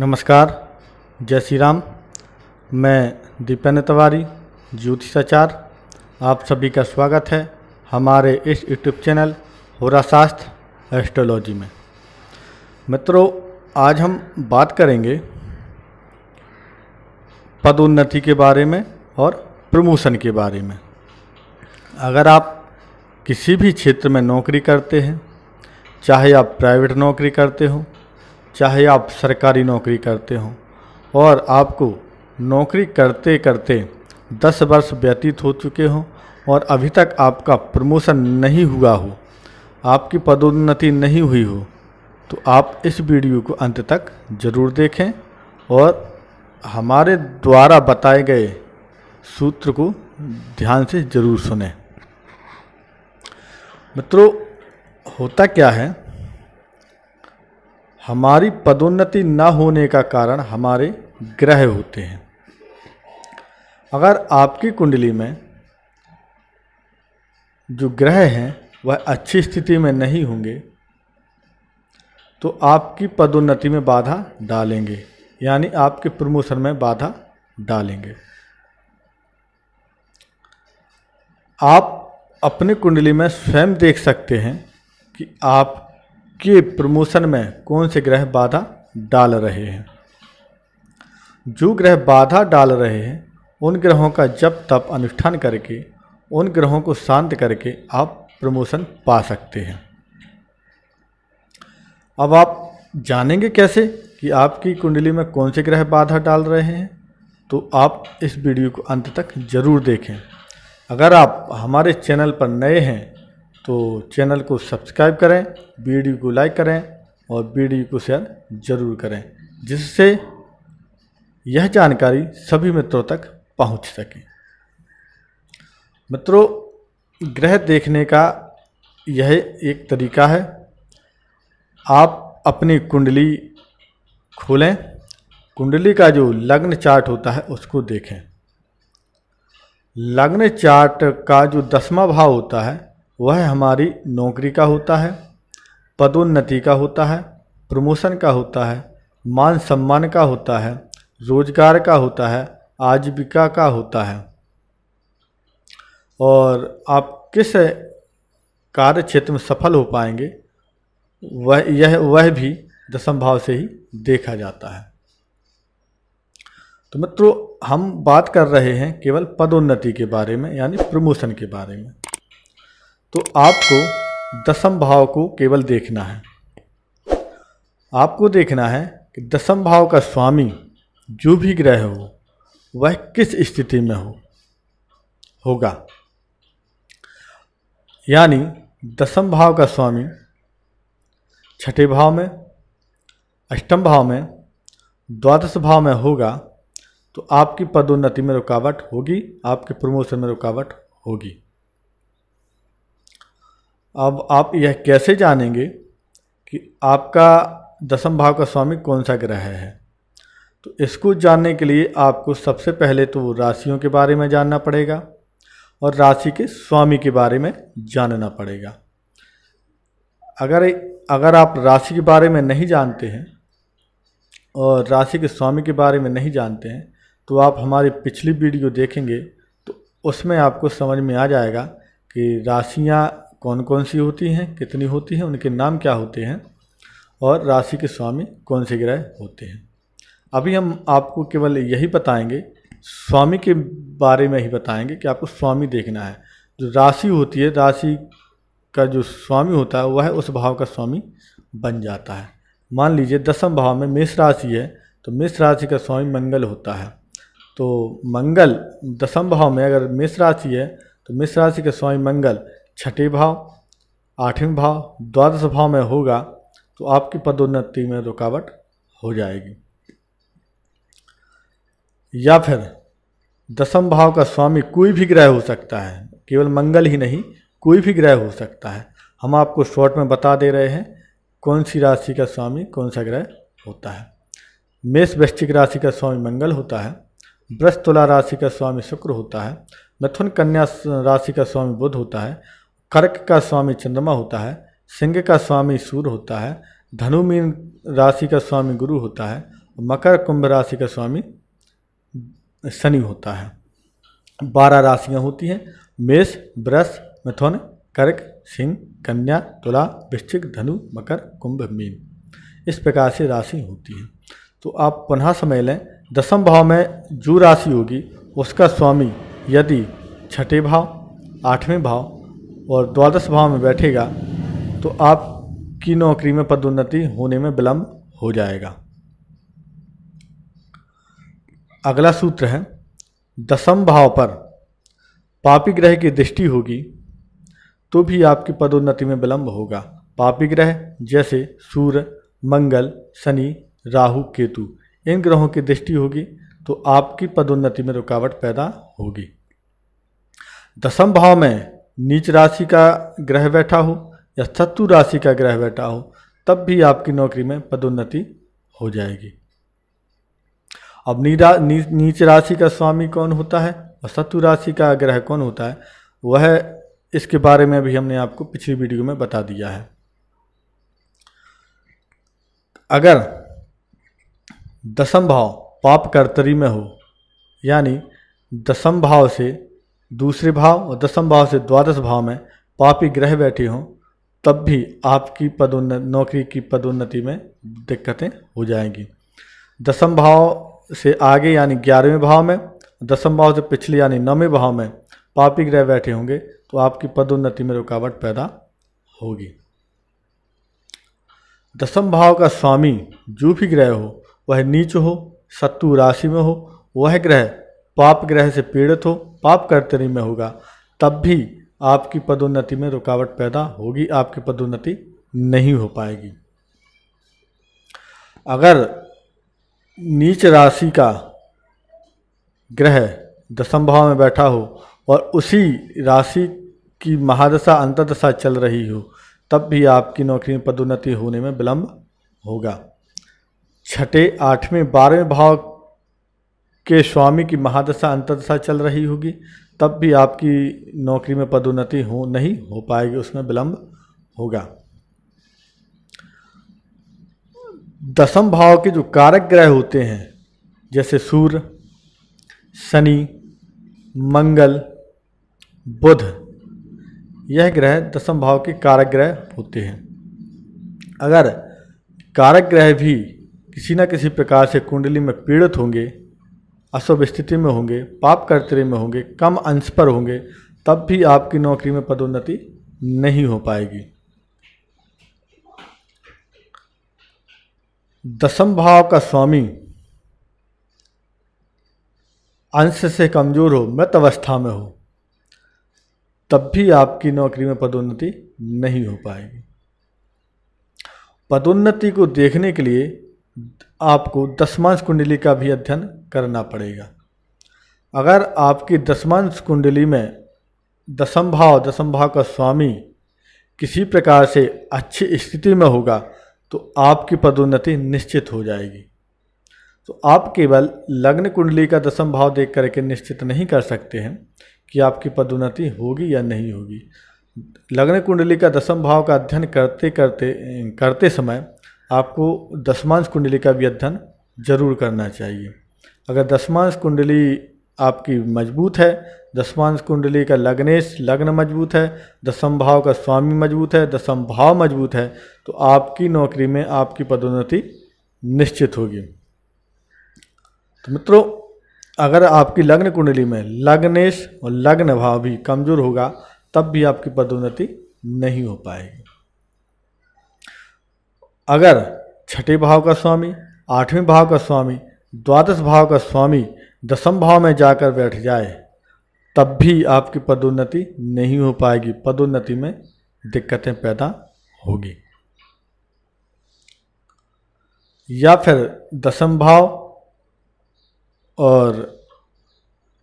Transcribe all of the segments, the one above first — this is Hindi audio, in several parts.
नमस्कार जय श्री राम मैं दीपेन तिवारी ज्योतिषाचार आप सभी का स्वागत है हमारे इस यूट्यूब चैनल होराशास्त्र एस्ट्रोलॉजी में मित्रों आज हम बात करेंगे पदोन्नति के बारे में और प्रमोशन के बारे में अगर आप किसी भी क्षेत्र में नौकरी करते हैं चाहे आप प्राइवेट नौकरी करते हो चाहे आप सरकारी नौकरी करते हों और आपको नौकरी करते करते दस वर्ष व्यतीत हो चुके हों और अभी तक आपका प्रमोशन नहीं हुआ हो आपकी पदोन्नति नहीं हुई हो तो आप इस वीडियो को अंत तक ज़रूर देखें और हमारे द्वारा बताए गए सूत्र को ध्यान से ज़रूर सुने मित्रों होता क्या है हमारी पदोन्नति न होने का कारण हमारे ग्रह होते हैं अगर आपकी कुंडली में जो ग्रह हैं वह अच्छी स्थिति में नहीं होंगे तो आपकी पदोन्नति में बाधा डालेंगे यानी आपके प्रमोशन में बाधा डालेंगे आप अपने कुंडली में स्वयं देख सकते हैं कि आप के प्रमोशन में कौन से ग्रह बाधा डाल रहे हैं जो ग्रह बाधा डाल रहे हैं उन ग्रहों का जप तप अनुष्ठान करके उन ग्रहों को शांत करके आप प्रमोशन पा सकते हैं अब आप जानेंगे कैसे कि आपकी कुंडली में कौन से ग्रह बाधा डाल रहे हैं तो आप इस वीडियो को अंत तक जरूर देखें अगर आप हमारे चैनल पर नए हैं तो चैनल को सब्सक्राइब करें वीडियो को लाइक करें और वीडियो को शेयर ज़रूर करें जिससे यह जानकारी सभी मित्रों तक पहुंच सके मित्रों ग्रह देखने का यह एक तरीका है आप अपनी कुंडली खोलें कुंडली का जो लग्न चार्ट होता है उसको देखें लग्न चार्ट का जो दसवा भाव होता है वह हमारी नौकरी का होता है पदोन्नति का होता है प्रमोशन का होता है मान सम्मान का होता है रोजगार का होता है आजीविका का होता है और आप किस कार्य क्षेत्र में सफल हो पाएंगे वह यह वह भी दशम भाव से ही देखा जाता है तो मित्रों हम बात कर रहे हैं केवल पदोन्नति के बारे में यानी प्रमोशन के बारे में तो आपको दसम भाव को केवल देखना है आपको देखना है कि दसम भाव का स्वामी जो भी ग्रह हो वह किस स्थिति में हो होगा यानी दसम भाव का स्वामी छठे भाव में अष्टम भाव में द्वादश भाव में होगा तो आपकी पदोन्नति में रुकावट होगी आपके प्रमोशन में रुकावट होगी अब आप यह कैसे जानेंगे कि आपका दसम भाव का स्वामी कौन सा ग्रह है तो इसको जानने के लिए आपको सबसे पहले तो राशियों के बारे में जानना पड़ेगा और राशि के स्वामी के बारे में जानना पड़ेगा अगर अगर आप राशि के बारे में नहीं जानते हैं और राशि के स्वामी के बारे में नहीं जानते हैं तो आप हमारी पिछली वीडियो देखेंगे तो उसमें आपको समझ में आ जाएगा कि राशियाँ कौन कौन सी होती हैं कितनी होती हैं उनके नाम क्या होते हैं और राशि के स्वामी कौन से ग्रह होते हैं अभी हम आपको केवल यही बताएंगे स्वामी के बारे में ही बताएंगे कि आपको स्वामी देखना है जो राशि होती है राशि का जो स्वामी होता है वह उस भाव का स्वामी बन जाता है मान लीजिए दसम भाव में मेष राशि है तो मेष राशि का स्वामी मंगल होता है तो मंगल दसम भाव में अगर मेष राशि है तो मेष राशि का स्वामी मंगल छठे भाव आठवें भाव द्वादश भाव में होगा तो आपकी पदोन्नति में रुकावट हो जाएगी या फिर दसम भाव का स्वामी कोई भी ग्रह हो सकता है केवल मंगल ही नहीं कोई भी ग्रह हो सकता है हम आपको शॉर्ट में बता दे रहे हैं कौन सी राशि का स्वामी कौन सा ग्रह होता है मेष वृश्चिक राशि का स्वामी मंगल होता है वृष तुला राशि का स्वामी शुक्र होता है मिथुन कन्या राशि का स्वामी बुध होता है कर्क का स्वामी चंद्रमा होता है सिंह का स्वामी सूर्य होता है धनु मीन राशि का स्वामी गुरु होता है और मकर कुंभ राशि का स्वामी शनि होता है बारह राशियां होती हैं मेष ब्रस मिथुन कर्क सिंह कन्या तुला वृश्चिक धनु मकर कुंभ मीन इस प्रकार से राशि होती है तो आप पुनः समय लें दसम भाव में जो राशि होगी उसका स्वामी यदि छठे भाव आठवें भाव और द्वादश भाव में बैठेगा तो आपकी नौकरी में पदोन्नति होने में विलम्ब हो जाएगा अगला सूत्र है दसम भाव पर पापी ग्रह की दृष्टि होगी तो भी आपकी पदोन्नति में विलम्ब होगा पापी ग्रह जैसे सूर्य मंगल शनि राहु केतु इन ग्रहों की दृष्टि होगी तो आपकी पदोन्नति में रुकावट पैदा होगी दसम भाव में नीच राशि का ग्रह बैठा हो या शत्रु राशि का ग्रह बैठा हो तब भी आपकी नौकरी में पदोन्नति हो जाएगी अब नीरा नी, नीच राशि का स्वामी कौन होता है और शत्रु राशि का ग्रह कौन होता है वह इसके बारे में भी हमने आपको पिछली वीडियो में बता दिया है अगर दसम भाव पाप कर्तरी में हो यानी दसम भाव से दूसरे भाव और दसम भाव से द्वादश भाव में पापी ग्रह बैठी हों तब भी आपकी पदोन्नति नौकरी की पदोन्नति में दिक्कतें हो जाएंगी दसम भाव से आगे यानी ग्यारहवें भाव में दसम भाव से पिछले यानी नौवें भाव में पापी ग्रह बैठे होंगे तो आपकी पदोन्नति में रुकावट पैदा होगी दसम भाव का स्वामी जो भी ग्रह हो वह नीच हो शत्रु राशि में हो वह ग्रह पाप ग्रह से पीड़ित हो पाप कर्तरी में होगा तब भी आपकी पदोन्नति में रुकावट पैदा होगी आपकी पदोन्नति नहीं हो पाएगी अगर नीच राशि का ग्रह दशम भाव में बैठा हो और उसी राशि की महादशा अंतदशा चल रही हो तब भी आपकी नौकरी में पदोन्नति होने में विलंब होगा छठे आठवें बारहवें भाव के स्वामी की महादशा अंतशा चल रही होगी तब भी आपकी नौकरी में पदोन्नति हो नहीं हो पाएगी उसमें विलंब होगा दसम भाव के जो कारक ग्रह होते हैं जैसे सूर्य शनि मंगल बुध यह ग्रह दसम भाव के कारक ग्रह होते हैं अगर कारक ग्रह भी किसी न किसी प्रकार से कुंडली में पीड़ित होंगे अशुभ स्थिति में होंगे पाप कर्तरी में होंगे कम अंश पर होंगे तब भी आपकी नौकरी में पदोन्नति नहीं हो पाएगी दसम भाव का स्वामी अंश से कमजोर हो मृत अवस्था में हो तब भी आपकी नौकरी में पदोन्नति नहीं हो पाएगी पदोन्नति को देखने के लिए आपको दसमांश कुंडली का भी अध्ययन करना पड़ेगा अगर आपकी दसमांश कुंडली में दसम भाव दसम भाव का स्वामी किसी प्रकार से अच्छी स्थिति में होगा तो आपकी पदोन्नति निश्चित हो जाएगी तो आप केवल लग्न कुंडली का दसम भाव देख करके निश्चित नहीं कर सकते हैं कि आपकी पदोन्नति होगी या नहीं होगी लग्न कुंडली का दसम भाव का अध्ययन करते करते करते समय आपको दसमांश कुंडली का भी अध्ययन जरूर करना चाहिए अगर दसमांश कुंडली आपकी मजबूत है दसमांश कुंडली का लग्नेश लग्न मजबूत है दसम भाव का स्वामी मजबूत है दसम भाव मजबूत है तो आपकी नौकरी में आपकी पदोन्नति निश्चित होगी तो मित्रों अगर आपकी लग्न कुंडली में लग्नेश और लग्न भाव भी कमजोर होगा तब भी आपकी पदोन्नति नहीं हो पाएगी अगर छठे भाव का स्वामी आठवें भाव का स्वामी द्वादश भाव का स्वामी दसम भाव में जाकर बैठ जाए तब भी आपकी पदोन्नति नहीं हो पाएगी पदोन्नति में दिक्कतें पैदा होगी या फिर दसम भाव और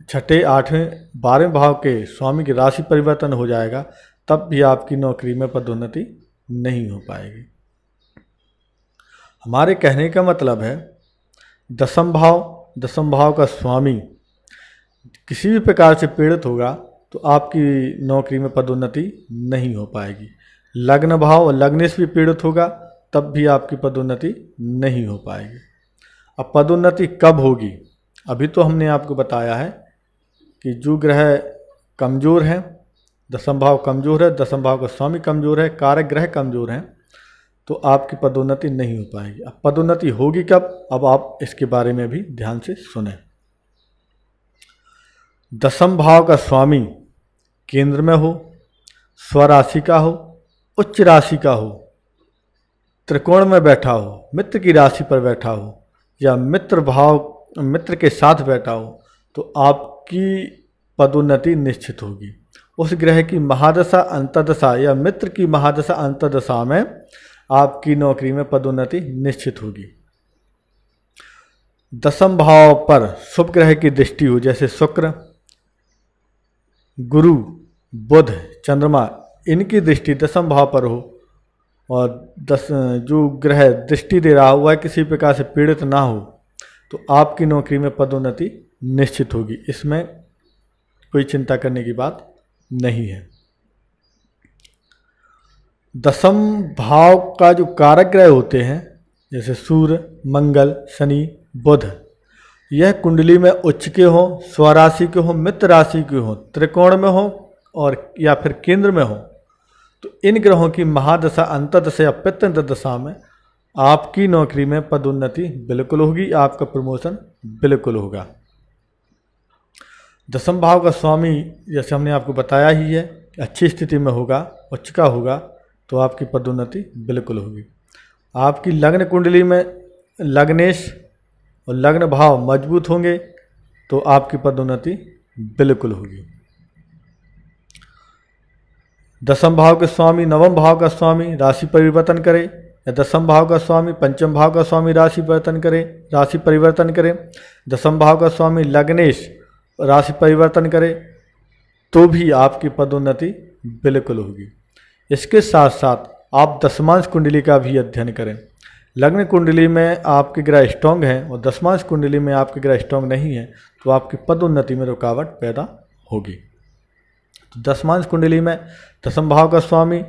छठे आठवें बारहवें भाव के स्वामी की राशि परिवर्तन हो जाएगा तब भी आपकी नौकरी में पदोन्नति नहीं हो पाएगी हमारे कहने का मतलब है दसम भाव दसम भाव का स्वामी किसी भी प्रकार से पीड़ित होगा तो आपकी नौकरी में पदोन्नति नहीं हो पाएगी लग्न भाव लग्न से भी पीड़ित होगा तब भी आपकी पदोन्नति नहीं हो पाएगी अब पदोन्नति कब होगी अभी तो हमने आपको बताया है कि जो ग्रह कमज़ोर हैं दसम भाव कमज़ोर है दसम भाव का स्वामी कमज़ोर है कारक ग्रह कमज़ोर हैं तो आपकी पदोन्नति नहीं हो पाएगी अब पदोन्नति होगी कब अब आप इसके बारे में भी ध्यान से सुने दसम भाव का स्वामी केंद्र में हो स्वराशि का हो उच्च राशि का हो त्रिकोण में बैठा हो मित्र की राशि पर बैठा हो या मित्र भाव मित्र के साथ बैठा हो तो आपकी पदोन्नति निश्चित होगी उस ग्रह की महादशा अंतदशा या मित्र की महादशा अंतदशा में आपकी नौकरी में पदोन्नति निश्चित होगी दसम भाव पर शुभ ग्रह की दृष्टि हो जैसे शुक्र गुरु बुध चंद्रमा इनकी दृष्टि दसम भाव पर हो और दस जो ग्रह दृष्टि दे रहा हो वह किसी प्रकार से पीड़ित ना हो तो आपकी नौकरी में पदोन्नति निश्चित होगी इसमें कोई चिंता करने की बात नहीं है दसम भाव का जो कारक ग्रह होते हैं जैसे सूर्य मंगल शनि बुध यह कुंडली में उच्च के हों स्वराशि के हों मित्र राशि के हों त्रिकोण में हों और या फिर केंद्र में हों तो इन ग्रहों की महादशा अंतर्दशा या पित्त दशा में आपकी नौकरी में पदोन्नति बिल्कुल होगी आपका प्रमोशन बिल्कुल होगा दसम भाव का स्वामी जैसे हमने आपको बताया ही है अच्छी स्थिति में होगा उच्च का होगा तो आपकी पदोन्नति बिल्कुल होगी आपकी लग्न कुंडली में लग्नेश और लग्न भाव मजबूत होंगे तो आपकी पदोन्नति बिल्कुल होगी दसम भाव के स्वामी नवम भाव का स्वामी राशि परिवर्तन करे या दसम भाव का स्वामी पंचम भाव का स्वामी राशि परिवर्तन करे राशि परिवर्तन करे दसम भाव का स्वामी लग्नेश राशि परिवर्तन करे तो भी आपकी पदोन्नति बिल्कुल होगी इसके साथ साथ आप दसमांश कुंडली का भी अध्ययन करें लग्न कुंडली में आपके ग्रह स्ट्रांग हैं और दसमांश कुंडली में आपके ग्रह स्ट्रांग नहीं है तो आपकी पदोन्नति में रुकावट पैदा होगी तो दसमांश कुंडली में दसम भाव का स्वामी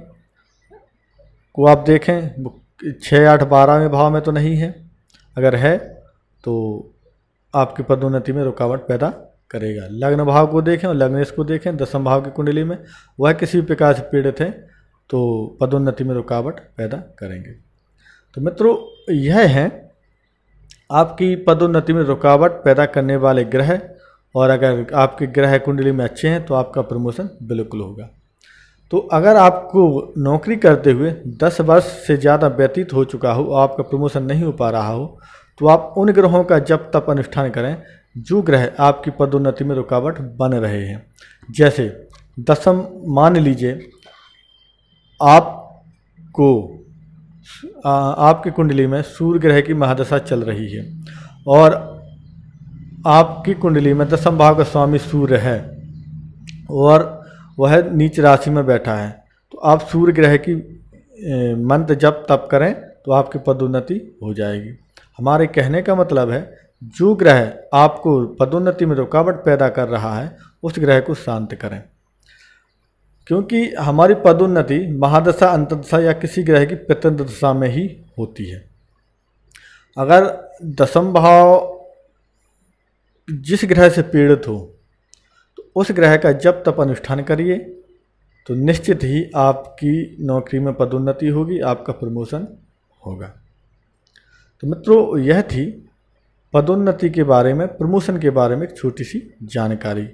को आप देखें छः आठ बारहवें भाव में तो नहीं है अगर है तो आपकी पदोन्नति में रुकावट पैदा करेगा लग्न भाव को देखें और लग्नेश को देखें दसम भाव की कुंडली में वह किसी प्रकार से पीड़ित हैं तो पदोन्नति में रुकावट पैदा करेंगे तो मित्रों यह है आपकी पदोन्नति में रुकावट पैदा करने वाले ग्रह और अगर आपके ग्रह कुंडली में अच्छे हैं तो आपका प्रमोशन बिल्कुल होगा तो अगर आपको नौकरी करते हुए 10 वर्ष से ज़्यादा व्यतीत हो चुका हो और आपका प्रमोशन नहीं हो पा रहा हो तो आप उन ग्रहों का जब तप अनुष्ठान करें जो ग्रह आपकी पदोन्नति में रुकावट बन रहे हैं जैसे दसम मान लीजिए आपको आपकी कुंडली में सूर्य ग्रह की महादशा चल रही है और आपकी कुंडली में दसम भाव का स्वामी सूर्य है और वह नीच राशि में बैठा है तो आप सूर्य ग्रह की मंत्र जब तप करें तो आपकी पदोन्नति हो जाएगी हमारे कहने का मतलब है जो ग्रह आपको पदोन्नति में रुकावट पैदा कर रहा है उस ग्रह को शांत करें क्योंकि हमारी पदोन्नति महादशा अंतदशा या किसी ग्रह की प्रत्यंत दशा में ही होती है अगर दशम भाव जिस ग्रह से पीड़ित हो तो उस ग्रह का जब तप अनुष्ठान करिए तो निश्चित ही आपकी नौकरी में पदोन्नति होगी आपका प्रमोशन होगा तो मित्रों यह थी पदोन्नति के बारे में प्रमोशन के बारे में एक छोटी सी जानकारी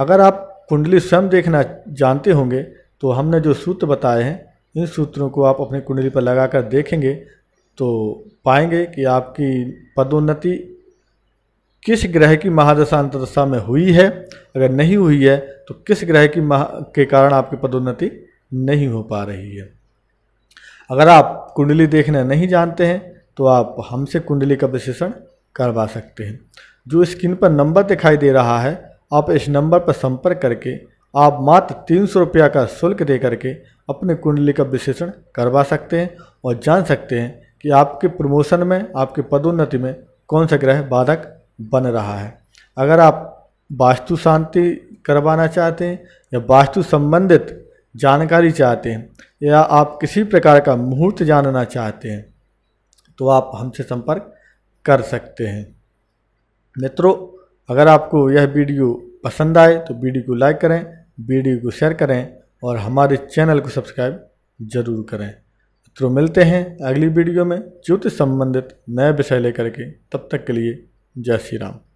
अगर आप कुंडली स्वयं देखना जानते होंगे तो हमने जो सूत्र बताए हैं इन सूत्रों को आप अपनी कुंडली पर लगा कर देखेंगे तो पाएंगे कि आपकी पदोन्नति किस ग्रह की महादशा अंतशा में हुई है अगर नहीं हुई है तो किस ग्रह की महा के कारण आपकी पदोन्नति नहीं हो पा रही है अगर आप कुंडली देखना नहीं जानते हैं तो आप हमसे कुंडली का विश्लेषण करवा सकते हैं जो स्क्रीन पर नंबर दिखाई दे रहा है आप इस नंबर पर संपर्क करके आप मात्र तीन सौ रुपया का शुल्क दे करके अपने कुंडली का विश्लेषण करवा सकते हैं और जान सकते हैं कि आपके प्रमोशन में आपके पदोन्नति में कौन सा ग्रह बाधक बन रहा है अगर आप वास्तु शांति करवाना चाहते हैं या वास्तु संबंधित जानकारी चाहते हैं या आप किसी प्रकार का मुहूर्त जानना चाहते हैं तो आप हमसे संपर्क कर सकते हैं मित्रों अगर आपको यह वीडियो पसंद आए तो वीडियो को लाइक करें वीडियो को शेयर करें और हमारे चैनल को सब्सक्राइब जरूर करें तो मिलते हैं अगली वीडियो में ज्योतिष संबंधित नए विषय लेकर के तब तक के लिए जय श्री राम